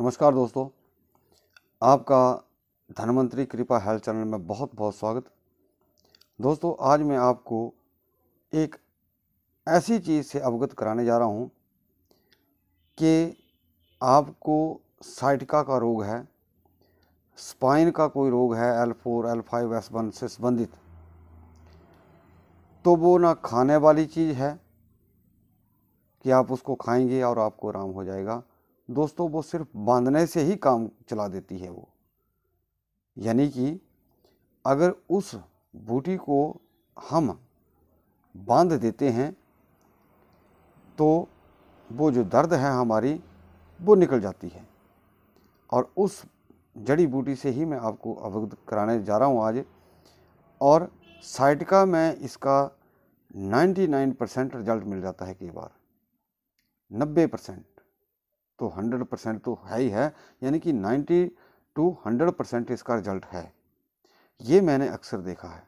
नमस्कार दोस्तों आपका धनवंतरी कृपा हेल्थ चैनल में बहुत बहुत स्वागत दोस्तों आज मैं आपको एक ऐसी चीज़ से अवगत कराने जा रहा हूँ कि आपको साइटिका का रोग है स्पाइन का कोई रोग है L four L five S one से संबंधित तो वो ना खाने वाली चीज़ है कि आप उसको खाएंगे और आपको आराम हो जाएगा दोस्तों वो सिर्फ बांधने से ही काम चला देती है वो यानी कि अगर उस बूटी को हम बांध देते हैं तो वो जो दर्द है हमारी वो निकल जाती है और उस जड़ी बूटी से ही मैं आपको अवगत कराने जा रहा हूँ आज और का में इसका 99 परसेंट रिजल्ट मिल जाता है कई बार 90 परसेंट तो हंड्रेड परसेंट तो है ही है यानी कि नाइन्टी टू हंड्रेड परसेंट इसका रिजल्ट है ये मैंने अक्सर देखा है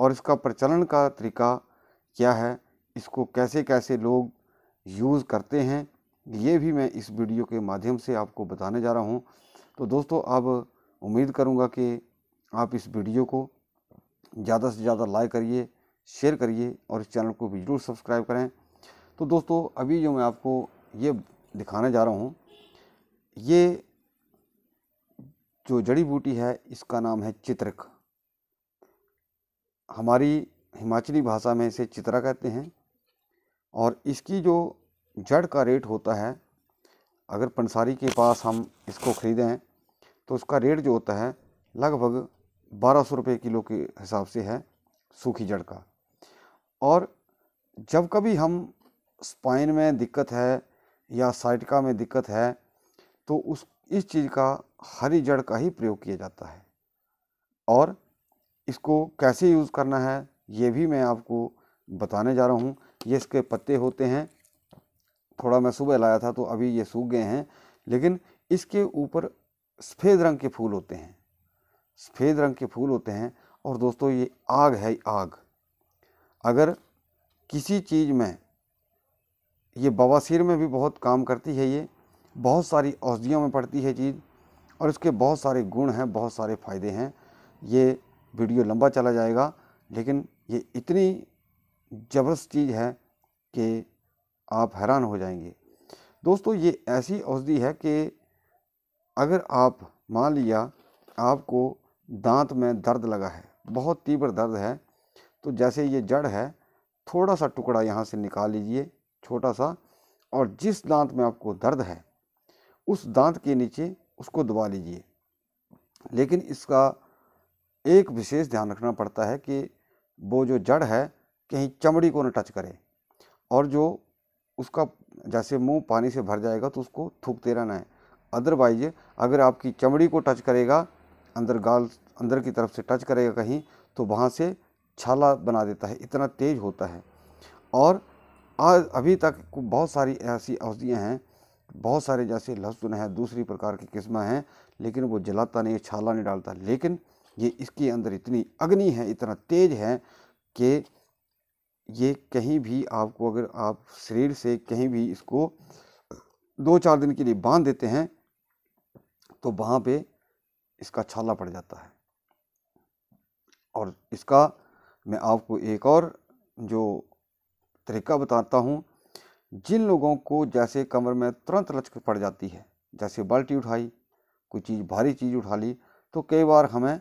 और इसका प्रचलन का तरीका क्या है इसको कैसे कैसे लोग यूज़ करते हैं ये भी मैं इस वीडियो के माध्यम से आपको बताने जा रहा हूँ तो दोस्तों अब उम्मीद करूँगा कि आप इस वीडियो को ज़्यादा से ज़्यादा लाइक करिए शेयर करिए और इस चैनल को भी ज़रूर सब्सक्राइब करें तो दोस्तों अभी जो मैं आपको ये दिखाने जा रहा हूँ ये जो जड़ी बूटी है इसका नाम है चित्रक हमारी हिमाचली भाषा में इसे चित्रा कहते हैं और इसकी जो जड़ का रेट होता है अगर पंसारी के पास हम इसको ख़रीदें तो उसका रेट जो होता है लगभग बारह सौ रुपये किलो के हिसाब से है सूखी जड़ का और जब कभी हम स्पाइन में दिक्कत है या साइटका में दिक्कत है तो उस इस चीज़ का हरी जड़ का ही प्रयोग किया जाता है और इसको कैसे यूज़ करना है ये भी मैं आपको बताने जा रहा हूँ ये इसके पत्ते होते हैं थोड़ा मैं सुबह लाया था तो अभी ये सूख गए हैं लेकिन इसके ऊपर सफ़ेद रंग के फूल होते हैं सफ़ेद रंग के फूल होते हैं और दोस्तों ये आग है आग अगर किसी चीज़ में ये बवासीर में भी बहुत काम करती है ये बहुत सारी औषधियों में पड़ती है चीज़ और इसके बहुत सारे गुण हैं बहुत सारे फ़ायदे हैं ये वीडियो लंबा चला जाएगा लेकिन ये इतनी ज़बरदस्त चीज़ है कि आप हैरान हो जाएंगे दोस्तों ये ऐसी औषधि है कि अगर आप मान लिया आपको दांत में दर्द लगा है बहुत तीव्र दर्द है तो जैसे ये जड़ है थोड़ा सा टुकड़ा यहाँ से निकाल लीजिए छोटा सा और जिस दांत में आपको दर्द है उस दांत के नीचे उसको दबा लीजिए लेकिन इसका एक विशेष ध्यान रखना पड़ता है कि वो जो जड़ है कहीं चमड़ी को न टच करे और जो उसका जैसे मुंह पानी से भर जाएगा तो उसको थूकते रहना है अदरवाइज अगर आपकी चमड़ी को टच करेगा अंदर गाल अंदर की तरफ से टच करेगा कहीं तो वहाँ से छाला बना देता है इतना तेज होता है और आज अभी तक बहुत सारी ऐसी औषधियाँ हैं बहुत सारे जैसे लहसुन है दूसरी प्रकार की किस्में हैं लेकिन वो जलाता नहीं छाला नहीं डालता लेकिन ये इसके अंदर इतनी अग्नि है इतना तेज है कि ये कहीं भी आपको अगर आप शरीर से कहीं भी इसको दो चार दिन के लिए बांध देते हैं तो वहाँ पे इसका छाला पड़ जाता है और इसका मैं आपको एक और जो तरीका बताता हूँ जिन लोगों को जैसे कमर में तुरंत लचक पड़ जाती है जैसे बाल्टी उठाई कोई चीज़ भारी चीज़ उठा ली तो कई बार हमें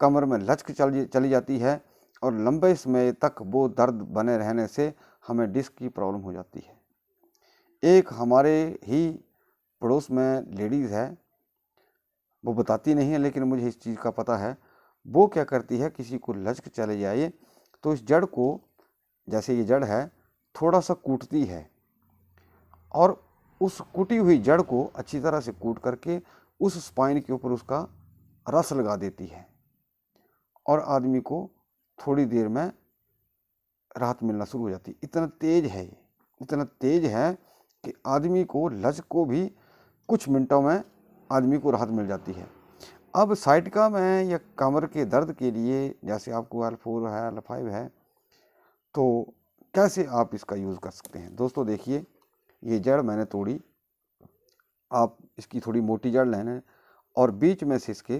कमर में लचक चल चली जाती है और लंबे समय तक वो दर्द बने रहने से हमें डिस्क की प्रॉब्लम हो जाती है एक हमारे ही पड़ोस में लेडीज़ है वो बताती नहीं है लेकिन मुझे इस चीज़ का पता है वो क्या करती है किसी को लचक चले जाए तो इस जड़ को जैसे ये जड़ है थोड़ा सा कूटती है और उस कूटी हुई जड़ को अच्छी तरह से कूट करके उस स्पाइन के ऊपर उसका रस लगा देती है और आदमी को थोड़ी देर में राहत मिलना शुरू हो जाती है इतना तेज है ये इतना तेज है कि आदमी को लज को भी कुछ मिनटों में आदमी को राहत मिल जाती है अब का में या कमर के दर्द के लिए जैसे आपको एल फोर है एल फाइव है तो कैसे आप इसका यूज़ कर सकते हैं दोस्तों देखिए ये जड़ मैंने तोड़ी आप इसकी थोड़ी मोटी जड़ लें और बीच में से इसके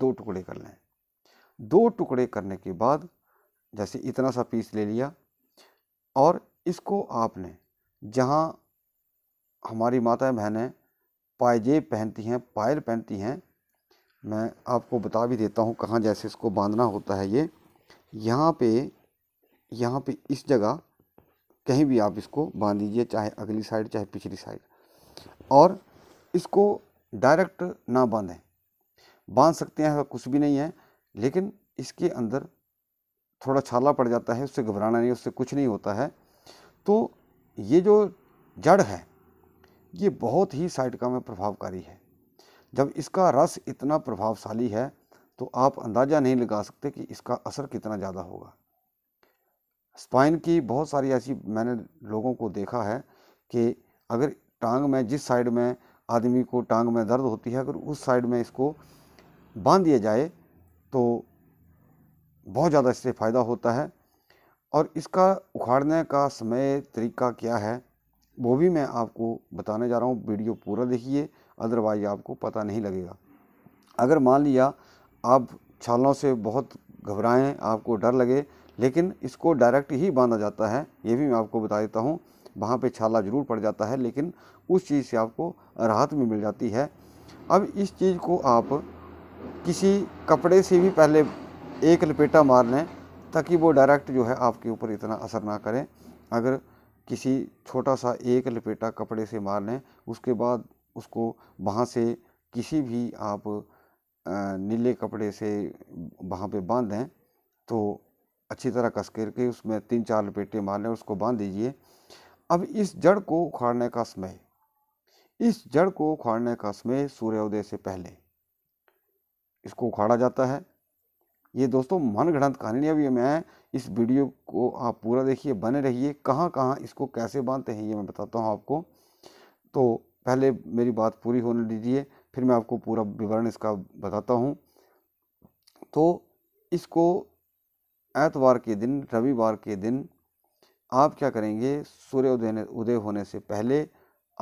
दो टुकड़े कर लें दो टुकड़े करने के बाद जैसे इतना सा पीस ले लिया और इसको आपने जहाँ हमारी माताएं बहनें पायजेब पहनती हैं पायल पहनती हैं मैं आपको बता भी देता हूँ कहाँ जैसे इसको बांधना होता है ये यहाँ पे यहाँ पे इस जगह कहीं भी आप इसको बांध दीजिए चाहे अगली साइड चाहे पिछली साइड और इसको डायरेक्ट ना बांधें बांध सकते हैं कुछ भी नहीं है लेकिन इसके अंदर थोड़ा छाला पड़ जाता है उससे घबराना नहीं उससे कुछ नहीं होता है तो ये जो जड़ है ये बहुत ही का में प्रभावकारी है जब इसका रस इतना प्रभावशाली है तो आप अंदाज़ा नहीं लगा सकते कि इसका असर कितना ज़्यादा होगा स्पाइन की बहुत सारी ऐसी मैंने लोगों को देखा है कि अगर टांग में जिस साइड में आदमी को टांग में दर्द होती है अगर उस साइड में इसको बांध दिया जाए तो बहुत ज़्यादा इससे फ़ायदा होता है और इसका उखाड़ने का समय तरीका क्या है वो भी मैं आपको बताने जा रहा हूँ वीडियो पूरा देखिए अदरवाइज आपको पता नहीं लगेगा अगर मान लिया आप छालों से बहुत घबराएं आपको डर लगे लेकिन इसको डायरेक्ट ही बांधा जाता है ये भी मैं आपको बता देता हूँ वहाँ पे छाला ज़रूर पड़ जाता है लेकिन उस चीज़ से आपको राहत भी मिल जाती है अब इस चीज़ को आप किसी कपड़े से भी पहले एक लपेटा मार लें ताकि वो डायरेक्ट जो है आपके ऊपर इतना असर ना करें अगर किसी छोटा सा एक लपेटा कपड़े से मार लें उसके बाद उसको वहाँ से किसी भी आप नीले कपड़े से वहाँ पे बांध दें तो अच्छी तरह कस करके उसमें तीन चार लपेटे मार लें उसको बांध दीजिए अब इस जड़ को उखाड़ने का समय इस जड़ को उखाड़ने का समय सूर्योदय से पहले इसको उखाड़ा जाता है ये दोस्तों मन गढ़ंत कहानी अभी मैं इस वीडियो को आप पूरा देखिए बने रहिए कहाँ कहाँ इसको कैसे बांधते हैं ये मैं बताता हूँ आपको तो पहले मेरी बात पूरी होने दीजिए फिर मैं आपको पूरा विवरण इसका बताता हूँ तो इसको एतवार के दिन रविवार के दिन आप क्या करेंगे सूर्योदय उदय होने से पहले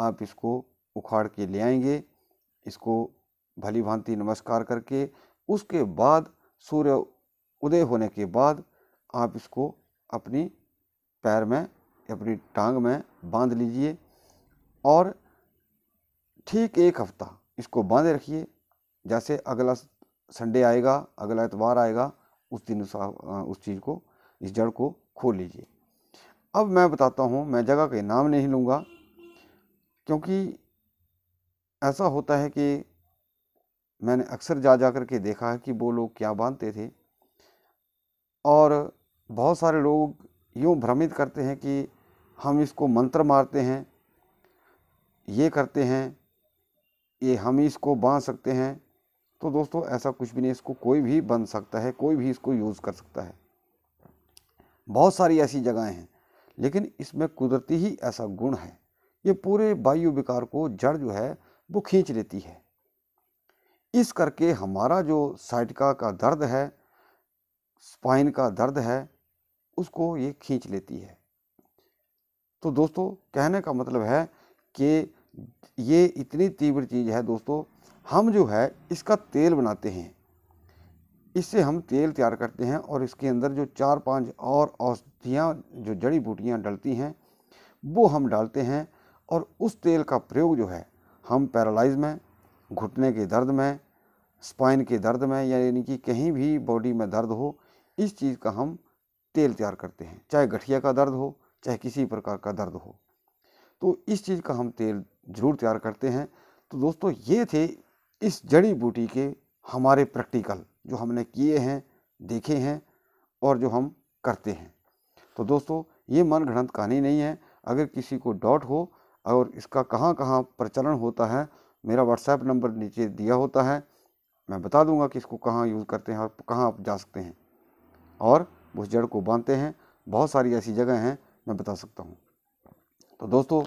आप इसको उखाड़ के ले आएंगे इसको भली भांति नमस्कार करके उसके बाद सूर्य उदय होने के बाद आप इसको अपनी पैर में अपनी टांग में बांध लीजिए और ठीक एक हफ्ता इसको बांधे रखिए जैसे अगला संडे आएगा अगला एतवार आएगा उस दिन उस, उस चीज़ को इस जड़ को खो लीजिए अब मैं बताता हूँ मैं जगह के नाम नहीं लूँगा क्योंकि ऐसा होता है कि मैंने अक्सर जा जा कर के देखा है कि वो लोग क्या बांधते थे और बहुत सारे लोग यूँ भ्रमित करते हैं कि हम इसको मंत्र मारते हैं ये करते हैं ये हम इसको बांध सकते हैं तो दोस्तों ऐसा कुछ भी नहीं इसको कोई भी बन सकता है कोई भी इसको यूज़ कर सकता है बहुत सारी ऐसी जगहें हैं लेकिन इसमें कुदरती ही ऐसा गुण है ये पूरे वायु विकार को जड़ जो है वो खींच लेती है इस करके हमारा जो साइटिका का दर्द है स्पाइन का दर्द है उसको ये खींच लेती है तो दोस्तों कहने का मतलब है कि ये इतनी तीव्र चीज़ है दोस्तों हम जो है इसका तेल बनाते हैं इससे हम तेल तैयार करते हैं और इसके अंदर जो चार पांच और औषधियाँ जो जड़ी बूटियाँ डलती हैं वो हम डालते हैं और उस तेल का प्रयोग जो है हम पैरालाइज में घुटने के दर्द में स्पाइन के दर्द में यानी कि कहीं भी बॉडी में दर्द हो इस चीज़ का हम तेल तैयार करते हैं चाहे गठिया का दर्द हो चाहे किसी प्रकार का दर्द हो तो इस चीज़ का हम तेल ज़रूर तैयार करते हैं तो दोस्तों ये थे इस जड़ी बूटी के हमारे प्रैक्टिकल जो हमने किए हैं देखे हैं और जो हम करते हैं तो दोस्तों ये मन घड़ंत कहानी नहीं है अगर किसी को डॉट हो और इसका कहाँ कहाँ प्रचलन होता है मेरा व्हाट्सएप नंबर नीचे दिया होता है मैं बता दूंगा कि इसको कहाँ यूज़ करते हैं और कहाँ आप जा सकते हैं और उस जड़ को बांधते हैं बहुत सारी ऐसी जगह हैं मैं बता सकता हूँ तो दोस्तों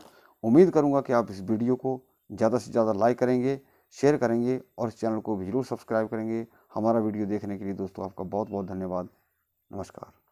उम्मीद करूँगा कि आप इस वीडियो को ज़्यादा से ज़्यादा लाइक करेंगे शेयर करेंगे और इस चैनल को भी जरूर सब्सक्राइब करेंगे हमारा वीडियो देखने के लिए दोस्तों आपका बहुत बहुत धन्यवाद नमस्कार